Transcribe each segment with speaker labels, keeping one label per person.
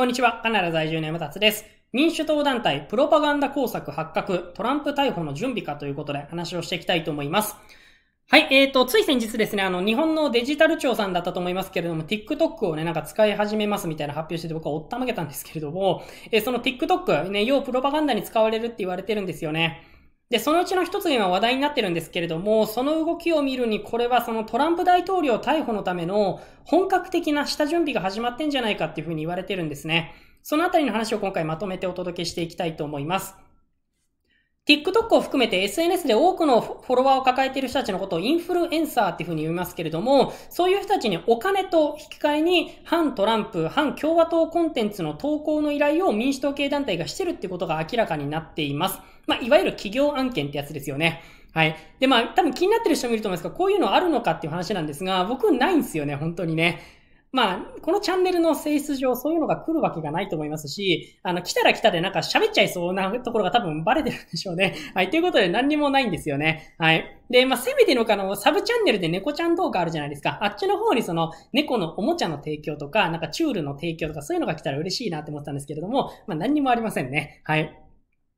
Speaker 1: こんにちは、カナダ在住の山達です。民主党団体プロパガンダ工作発覚、トランプ逮捕の準備かということで話をしていきたいと思います。はい、えーと、つい先日ですね、あの、日本のデジタル庁さんだったと思いますけれども、TikTok をね、なんか使い始めますみたいな発表してて僕はおったまげたんですけれども、えー、その TikTok、ね、要プロパガンダに使われるって言われてるんですよね。で、そのうちの一つが今話題になってるんですけれども、その動きを見るに、これはそのトランプ大統領逮捕のための本格的な下準備が始まってんじゃないかっていうふうに言われてるんですね。そのあたりの話を今回まとめてお届けしていきたいと思います。TikTok を含めて SNS で多くのフォロワーを抱えている人たちのことをインフルエンサーっていうふうに言いますけれども、そういう人たちにお金と引き換えに反トランプ、反共和党コンテンツの投稿の依頼を民主党系団体がしてるってことが明らかになっています。まあ、いわゆる企業案件ってやつですよね。はい。で、まあ、多分気になってる人もいると思いますが、こういうのあるのかっていう話なんですが、僕ないんですよね、本当にね。まあ、このチャンネルの性質上、そういうのが来るわけがないと思いますし、あの、来たら来たでなんか喋っちゃいそうなところが多分バレてるんでしょうね。はい、ということで何にもないんですよね。はい。で、まあ、せめてのかの、サブチャンネルで猫ちゃん動画あるじゃないですか。あっちの方にその、猫のおもちゃの提供とか、なんかチュールの提供とか、そういうのが来たら嬉しいなって思ったんですけれども、まあ、何にもありませんね。はい。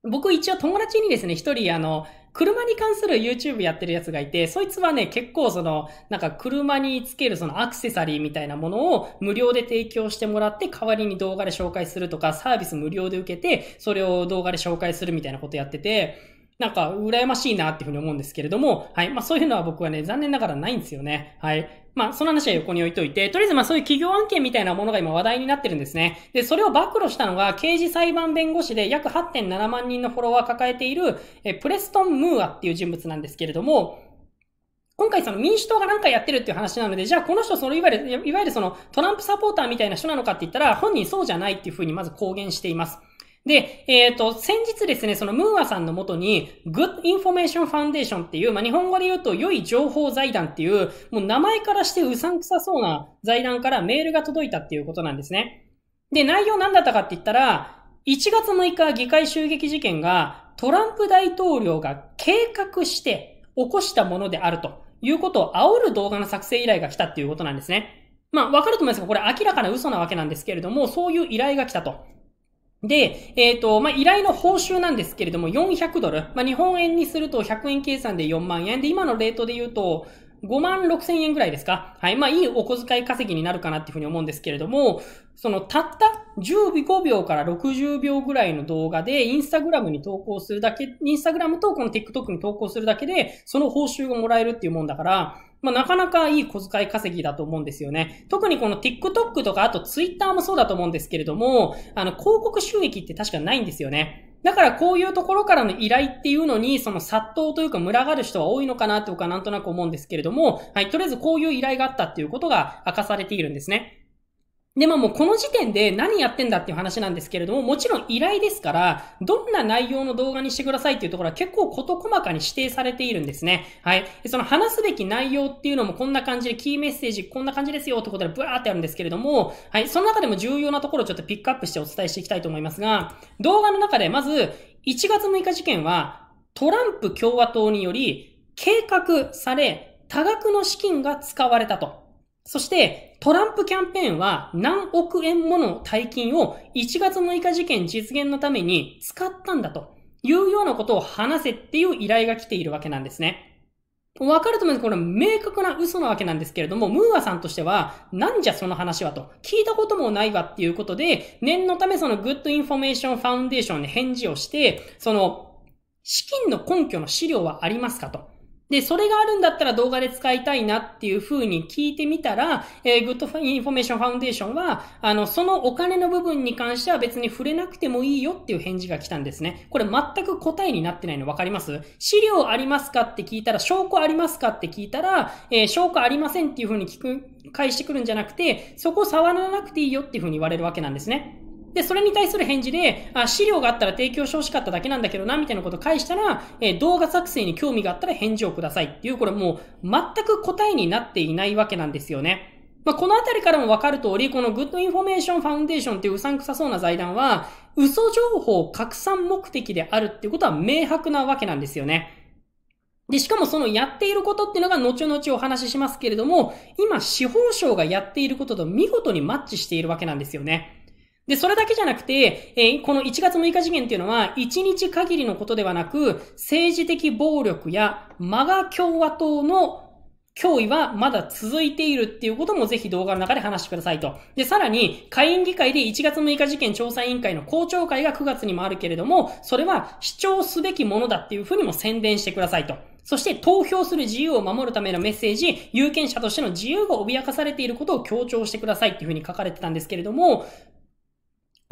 Speaker 1: 僕一応友達にですね、一人あの、車に関する YouTube やってるやつがいて、そいつはね、結構その、なんか車につけるそのアクセサリーみたいなものを無料で提供してもらって、代わりに動画で紹介するとか、サービス無料で受けて、それを動画で紹介するみたいなことやってて、なんか、羨ましいなっていうふうに思うんですけれども、はい。まあ、そういうのは僕はね、残念ながらないんですよね。はい。まあ、その話は横に置いといて、とりあえずまあそういう企業案件みたいなものが今話題になってるんですね。で、それを暴露したのが、刑事裁判弁護士で約8.7万人のフォロワー抱えている、え、プレストン・ムーアっていう人物なんですけれども、今回その民主党がなんかやってるっていう話なので、じゃあこの人そのいわゆる、いわゆるそのトランプサポーターみたいな人なのかって言ったら、本人そうじゃないっていうふうにまず公言しています。で、えっ、ー、と、先日ですね、そのムーアさんのもとに、Good Information Foundation っていう、まあ、日本語で言うと良い情報財団っていう、もう名前からしてうさんくさそうな財団からメールが届いたっていうことなんですね。で、内容何だったかって言ったら、1月6日議会襲撃事件がトランプ大統領が計画して起こしたものであるということを煽る動画の作成依頼が来たっていうことなんですね。まあ、わかると思いますが、これ明らかな嘘なわけなんですけれども、そういう依頼が来たと。で、えっ、ー、と、まあ、依頼の報酬なんですけれども、400ドル。まあ、日本円にすると100円計算で4万円。で、今のレートで言うと、5万6千円ぐらいですかはい。まあ、いいお小遣い稼ぎになるかなっていうふうに思うんですけれども、その、たった15秒から60秒ぐらいの動画で、インスタグラムに投稿するだけ、インスタグラムとこの TikTok に投稿するだけで、その報酬がもらえるっていうもんだから、まあ、なかなかいい小遣い稼ぎだと思うんですよね。特にこの TikTok とか、あと Twitter もそうだと思うんですけれども、あの、広告収益って確かないんですよね。だからこういうところからの依頼っていうのに、その殺到というか群がる人は多いのかなとかなんとなく思うんですけれども、はい、とりあえずこういう依頼があったっていうことが明かされているんですね。で、まあもうこの時点で何やってんだっていう話なんですけれども、もちろん依頼ですから、どんな内容の動画にしてくださいっていうところは結構事細かに指定されているんですね。はい。その話すべき内容っていうのもこんな感じで、キーメッセージこんな感じですよってことでブワーってあるんですけれども、はい。その中でも重要なところをちょっとピックアップしてお伝えしていきたいと思いますが、動画の中でまず、1月6日事件は、トランプ共和党により計画され、多額の資金が使われたと。そして、トランプキャンペーンは何億円もの大金を1月6日事件実現のために使ったんだというようなことを話せっていう依頼が来ているわけなんですね。わかると思うんですこれ明確な嘘なわけなんですけれども、ムーアさんとしては、なんじゃその話はと、聞いたこともないわっていうことで、念のためそのグッドインフォメーションファウンデーションに返事をして、その、資金の根拠の資料はありますかと。で、それがあるんだったら動画で使いたいなっていう風に聞いてみたら、えー、Good Information Foundation は、あの、そのお金の部分に関しては別に触れなくてもいいよっていう返事が来たんですね。これ全く答えになってないの分かります資料ありますかって聞いたら、証拠ありますかって聞いたら、えー、証拠ありませんっていう風に聞く、返してくるんじゃなくて、そこ触らなくていいよっていう風に言われるわけなんですね。で、それに対する返事で、あ資料があったら提供してほしかっただけなんだけどな、みたいなことを返したら、えー、動画作成に興味があったら返事をくださいっていう、これもう全く答えになっていないわけなんですよね。まあ、このあたりからもわかる通り、このグッドインフォメーションファウンデーションっていううさんくさそうな財団は、嘘情報拡散目的であるっていうことは明白なわけなんですよね。で、しかもそのやっていることっていうのが後々お話ししますけれども、今司法省がやっていることと見事にマッチしているわけなんですよね。で、それだけじゃなくて、えー、この1月6日事件っていうのは、1日限りのことではなく、政治的暴力やマガ共和党の脅威はまだ続いているっていうこともぜひ動画の中で話してくださいと。で、さらに、下院議会で1月6日事件調査委員会の公聴会が9月にもあるけれども、それは主張すべきものだっていうふうにも宣伝してくださいと。そして投票する自由を守るためのメッセージ、有権者としての自由が脅かされていることを強調してくださいっていうふうに書かれてたんですけれども、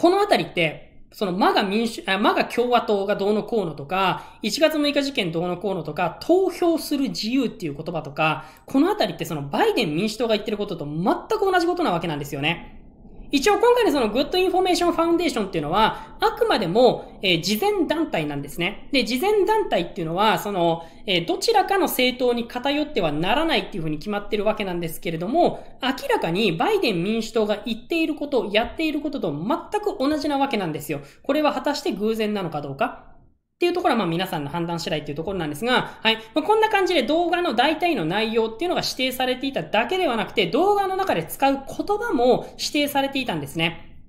Speaker 1: このあたりって、その、まが民主、まが共和党がどうのこうのとか、1月6日事件どうのこうのとか、投票する自由っていう言葉とか、このあたりってそのバイデン民主党が言ってることと全く同じことなわけなんですよね。一応今回のそのグッドインフォメーションファ n ンデーションっていうのは、あくまでも、えー、事前団体なんですね。で、事前団体っていうのは、その、えー、どちらかの政党に偏ってはならないっていうふうに決まってるわけなんですけれども、明らかにバイデン民主党が言っていること、やっていることと全く同じなわけなんですよ。これは果たして偶然なのかどうかっていうところはまあ皆さんの判断次第っていうところなんですが、はい。まあ、こんな感じで動画の大体の内容っていうのが指定されていただけではなくて、動画の中で使う言葉も指定されていたんですね。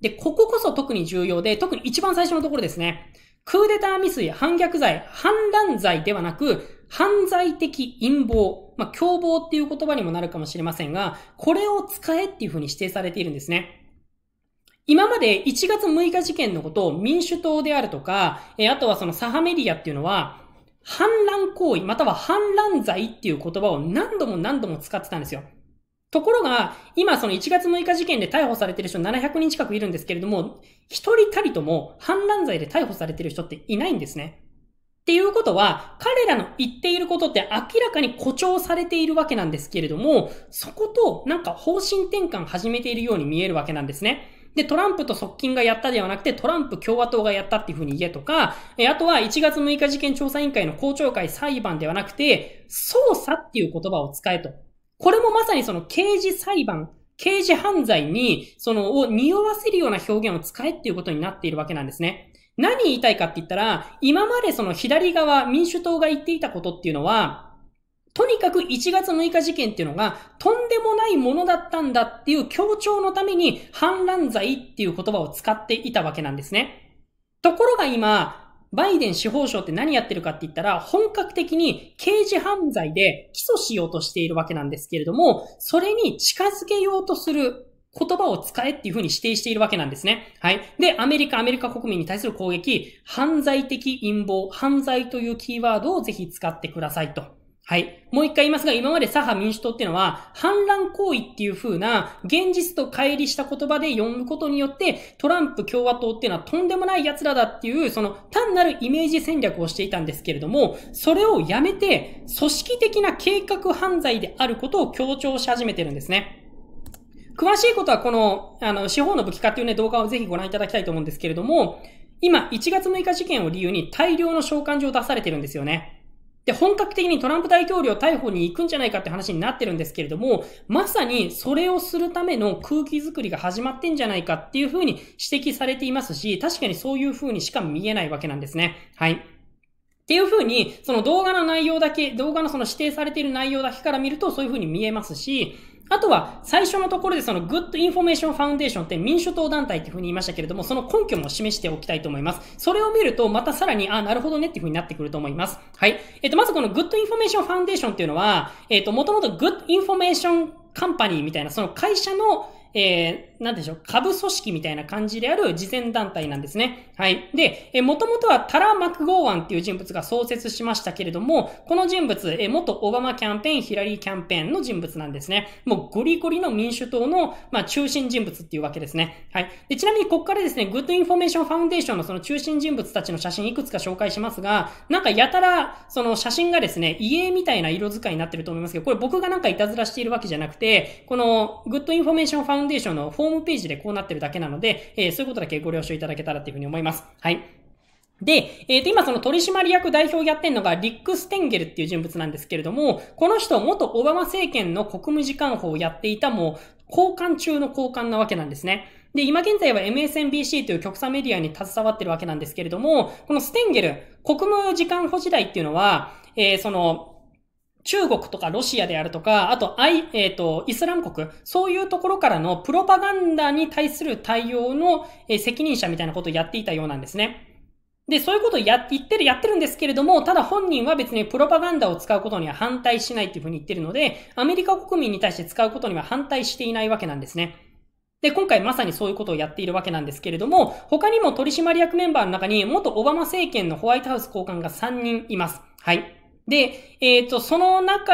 Speaker 1: で、こここそ特に重要で、特に一番最初のところですね。クーデター未遂、反逆罪、反乱罪ではなく、犯罪的陰謀、まあ、凶暴っていう言葉にもなるかもしれませんが、これを使えっていうふうに指定されているんですね。今まで1月6日事件のことを民主党であるとか、えあとはそのサハメディアっていうのは、反乱行為、または反乱罪っていう言葉を何度も何度も使ってたんですよ。ところが、今その1月6日事件で逮捕されてる人700人近くいるんですけれども、一人たりとも反乱罪で逮捕されてる人っていないんですね。っていうことは、彼らの言っていることって明らかに誇張されているわけなんですけれども、そことなんか方針転換始めているように見えるわけなんですね。で、トランプと側近がやったではなくて、トランプ共和党がやったっていうふうに言えとか、え、あとは1月6日事件調査委員会の公聴会裁判ではなくて、捜査っていう言葉を使えと。これもまさにその刑事裁判、刑事犯罪に、その、を匂わせるような表現を使えっていうことになっているわけなんですね。何言いたいかって言ったら、今までその左側、民主党が言っていたことっていうのは、とにかく1月6日事件っていうのが、とんでもないものだったんだっていう強調のために、反乱罪っていう言葉を使っていたわけなんですね。ところが今、バイデン司法省って何やってるかって言ったら、本格的に刑事犯罪で起訴しようとしているわけなんですけれども、それに近づけようとする言葉を使えっていうふうに指定しているわけなんですね。はい。で、アメリカ、アメリカ国民に対する攻撃、犯罪的陰謀、犯罪というキーワードをぜひ使ってくださいと。はい。もう一回言いますが、今まで左派民主党っていうのは、反乱行為っていう風な、現実と乖離した言葉で読むことによって、トランプ共和党っていうのはとんでもない奴らだっていう、その単なるイメージ戦略をしていたんですけれども、それをやめて、組織的な計画犯罪であることを強調し始めてるんですね。詳しいことはこの、あの、司法の武器化っていうね、動画をぜひご覧いただきたいと思うんですけれども、今、1月6日事件を理由に大量の召喚状を出されてるんですよね。で、本格的にトランプ大統領逮捕に行くんじゃないかって話になってるんですけれども、まさにそれをするための空気づくりが始まってんじゃないかっていうふうに指摘されていますし、確かにそういうふうにしか見えないわけなんですね。はい。っていう風に、その動画の内容だけ、動画のその指定されている内容だけから見るとそういう風に見えますし、あとは、最初のところでその Good Information Foundation って民主党団体っていうふうに言いましたけれども、その根拠も示しておきたいと思います。それを見ると、またさらに、あ、なるほどねっていうふうになってくると思います。はい。えっ、ー、と、まずこの Good Information Foundation っていうのは、えっ、ー、と、もともと Good Information Company みたいな、その会社の、えーなんでしょう、下部組織みたいな感じである慈善団体なんですね。はい。で、えもともとはタラ・マクゴーワンっていう人物が創設しましたけれども、この人物、え元オバマキャンペーン、ヒラリーキャンペーンの人物なんですね。もうゴリゴリの民主党の、まあ、中心人物っていうわけですね。はい。で、ちなみにここからですね、グッドインフォメーションファウンデーションのその中心人物たちの写真いくつか紹介しますが、なんかやたら、その写真がですね、家みたいな色使いになってると思いますけど、これ僕がなんかいたずらしているわけじゃなくて、このグッドインフォメーションファウンデーションのフォホームページでこうなってるだけなので、えー、そういうことだけご了承いただけたらというふうに思います。はい。で、えっ、ー、と、今その取締役代表やってんのがリック・ステンゲルっていう人物なんですけれども、この人元オバマ政権の国務次官法をやっていたもう、交換中の交換なわけなんですね。で、今現在は MSNBC という極左メディアに携わってるわけなんですけれども、このステンゲル、国務次官補時代っていうのは、えー、その、中国とかロシアであるとか、あと、アイ、えっ、ー、と、イスラム国、そういうところからのプロパガンダに対する対応の、えー、責任者みたいなことをやっていたようなんですね。で、そういうことをや、言ってる、やってるんですけれども、ただ本人は別にプロパガンダを使うことには反対しないっていうふうに言ってるので、アメリカ国民に対して使うことには反対していないわけなんですね。で、今回まさにそういうことをやっているわけなんですけれども、他にも取締役メンバーの中に元オバマ政権のホワイトハウス交換が3人います。はい。で、えっ、ー、と、その中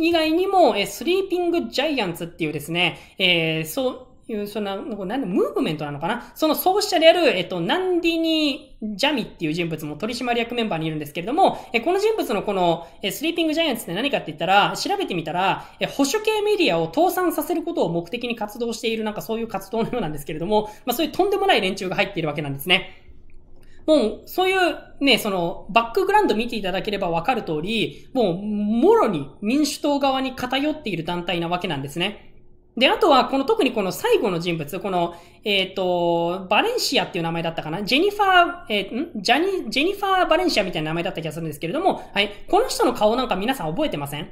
Speaker 1: 以外にも、えー、スリーピングジャイアンツっていうですね、えー、そういう、そんな、なんで、ムーブメントなのかなその創始者である、えっ、ー、と、ナンディニー・ジャミっていう人物も取締役メンバーにいるんですけれども、えー、この人物のこの、えー、スリーピングジャイアンツって何かって言ったら、調べてみたら、えー、保守系メディアを倒産させることを目的に活動している、なんかそういう活動のようなんですけれども、まあそういうとんでもない連中が入っているわけなんですね。もう、そういうね、その、バックグラウンド見ていただければわかる通り、もう、もろに民主党側に偏っている団体なわけなんですね。で、あとは、この特にこの最後の人物、この、えっ、ー、と、バレンシアっていう名前だったかなジェニファー、えー、んジャニ、ジェニファー・バレンシアみたいな名前だった気がするんですけれども、はい、この人の顔なんか皆さん覚えてません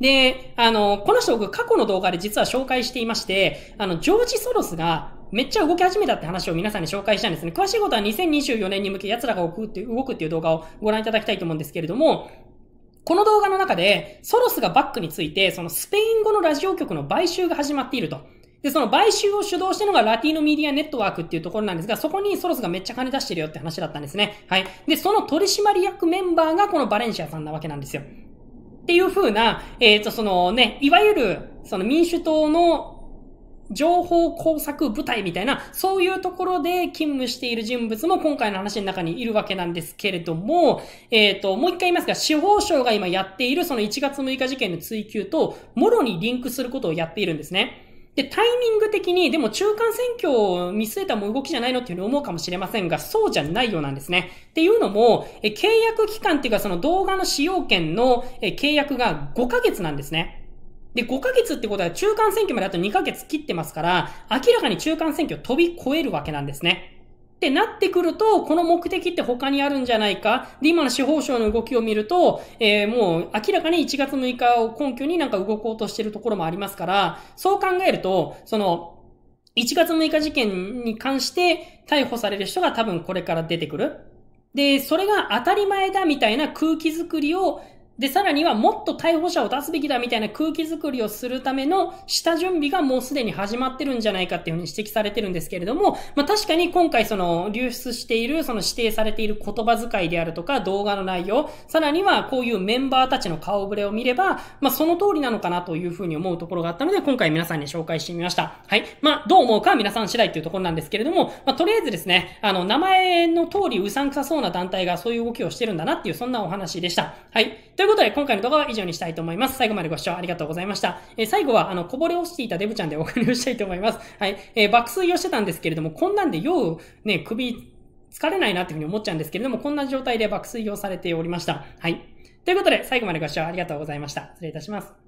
Speaker 1: で、あの、この人僕過去の動画で実は紹介していまして、あの、ジョージ・ソロスがめっちゃ動き始めたって話を皆さんに紹介したんですね。詳しいことは2024年に向け奴らが動くっていう動くっていう動画をご覧いただきたいと思うんですけれども、この動画の中で、ソロスがバックについて、そのスペイン語のラジオ局の買収が始まっていると。で、その買収を主導してのがラティーノメディアネットワークっていうところなんですが、そこにソロスがめっちゃ金出してるよって話だったんですね。はい。で、その取締役メンバーがこのバレンシアさんなわけなんですよ。っていう風な、えっ、ー、と、そのね、いわゆる、その民主党の情報工作部隊みたいな、そういうところで勤務している人物も今回の話の中にいるわけなんですけれども、えっ、ー、と、もう一回言いますが、司法省が今やっているその1月6日事件の追及と、もろにリンクすることをやっているんですね。で、タイミング的に、でも中間選挙を見据えたも動きじゃないのっていうふうに思うかもしれませんが、そうじゃないようなんですね。っていうのも、え契約期間っていうかその動画の使用権のえ契約が5ヶ月なんですね。で、5ヶ月ってことは中間選挙まであと2ヶ月切ってますから、明らかに中間選挙飛び越えるわけなんですね。ってなってくると、この目的って他にあるんじゃないか。で、今の司法省の動きを見ると、えー、もう明らかに1月6日を根拠になんか動こうとしてるところもありますから、そう考えると、その、1月6日事件に関して逮捕される人が多分これから出てくる。で、それが当たり前だみたいな空気づくりをで、さらにはもっと逮捕者を出すべきだみたいな空気づくりをするための下準備がもうすでに始まってるんじゃないかっていうふうに指摘されてるんですけれども、まあ確かに今回その流出している、その指定されている言葉遣いであるとか動画の内容、さらにはこういうメンバーたちの顔ぶれを見れば、まあその通りなのかなというふうに思うところがあったので、今回皆さんに紹介してみました。はい。まあどう思うか皆さん次第っていうところなんですけれども、まあとりあえずですね、あの名前の通りうさんくさそうな団体がそういう動きをしてるんだなっていうそんなお話でした。はい。ということで、今回の動画は以上にしたいと思います。最後までご視聴ありがとうございました。えー、最後は、あの、こぼれ落ちていたデブちゃんでお借 りをしたいと思います。はい。えー、爆睡をしてたんですけれども、こんなんで、よう、ね、首、疲れないなっていうふうに思っちゃうんですけれども、こんな状態で爆睡をされておりました。はい。ということで、最後までご視聴ありがとうございました。失礼いたします。